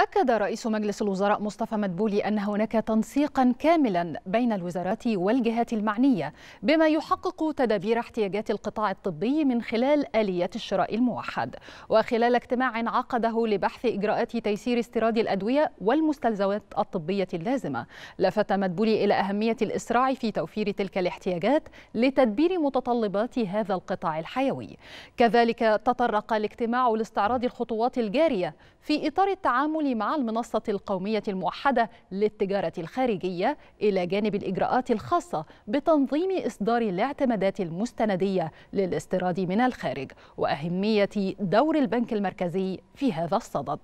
أكد رئيس مجلس الوزراء مصطفى مدبولي أن هناك تنسيقا كاملا بين الوزارات والجهات المعنية بما يحقق تدابير احتياجات القطاع الطبي من خلال آليات الشراء الموحد وخلال اجتماع عقده لبحث إجراءات تيسير استيراد الأدوية والمستلزمات الطبية اللازمة لفت مدبولي إلى أهمية الإسراع في توفير تلك الاحتياجات لتدبير متطلبات هذا القطاع الحيوي كذلك تطرق الاجتماع لاستعراض الخطوات الجارية في إطار التعامل مع المنصة القومية الموحدة للتجارة الخارجية إلى جانب الإجراءات الخاصة بتنظيم إصدار الاعتمادات المستندية للاستيراد من الخارج وأهمية دور البنك المركزي في هذا الصدد